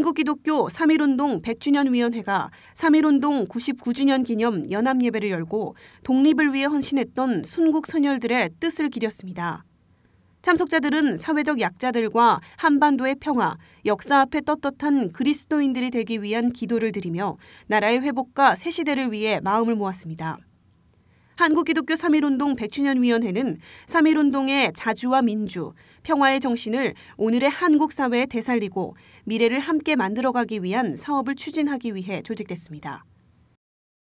한국기독교 3.1운동 100주년 위원회가 3.1운동 99주년 기념 연합예배를 열고 독립을 위해 헌신했던 순국 선열들의 뜻을 기렸습니다. 참석자들은 사회적 약자들과 한반도의 평화, 역사 앞에 떳떳한 그리스도인들이 되기 위한 기도를 드리며 나라의 회복과 새 시대를 위해 마음을 모았습니다. 한국기독교 3.1운동 100주년위원회는 3.1운동의 자주와 민주, 평화의 정신을 오늘의 한국 사회에 되살리고 미래를 함께 만들어가기 위한 사업을 추진하기 위해 조직됐습니다.